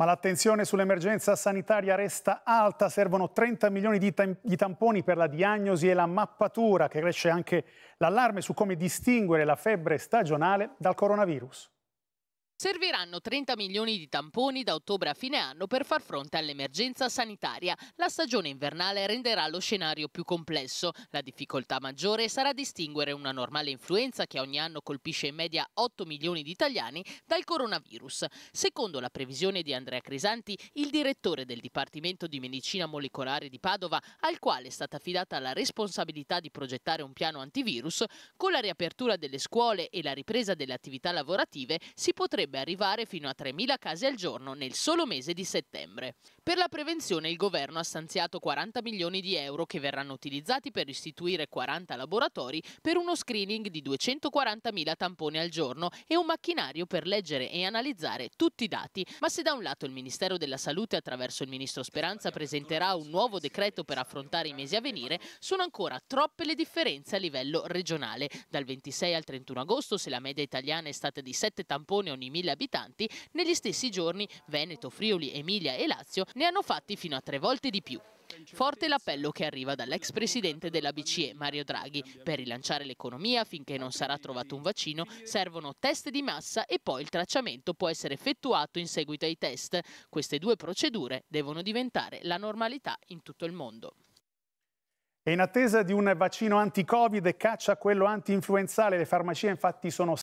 Ma l'attenzione sull'emergenza sanitaria resta alta, servono 30 milioni di, di, tamponi per la diagnosi e la mappatura, che cresce anche l'allarme su come distinguere la febbre stagionale dal coronavirus. Serviranno 30 milioni di tamponi da ottobre a fine anno per far fronte all'emergenza sanitaria. La stagione invernale renderà lo scenario più complesso. La difficoltà maggiore sarà distinguere una normale influenza che ogni anno colpisce in media 8 milioni di italiani dal coronavirus. Secondo la previsione di Andrea Crisanti, il direttore del Dipartimento di Medicina Molecolare di Padova, al quale è stata affidata la responsabilità di progettare un piano antivirus, con la riapertura delle scuole e la ripresa delle attività lavorative si potrebbe potrebbe arrivare fino a 3.000 casi al giorno nel solo mese di settembre. Per la prevenzione il governo ha stanziato 40 milioni di euro che verranno utilizzati per istituire 40 laboratori per uno screening di 240.000 tamponi al giorno e un macchinario per leggere e analizzare tutti i dati. Ma se da un lato il Ministero della Salute attraverso il Ministro Speranza presenterà un nuovo decreto per affrontare i mesi a venire, sono ancora troppe le differenze a livello regionale. Dal 26 al 31 agosto, se la media italiana è stata di 7 tamponi ogni 1000 100.000 abitanti, negli stessi giorni Veneto, Friuli, Emilia e Lazio ne hanno fatti fino a tre volte di più. Forte l'appello che arriva dall'ex presidente della BCE, Mario Draghi. Per rilanciare l'economia, finché non sarà trovato un vaccino, servono test di massa e poi il tracciamento può essere effettuato in seguito ai test. Queste due procedure devono diventare la normalità in tutto il mondo. E in attesa di un vaccino anti-Covid caccia quello anti-influenzale, le farmacie infatti sono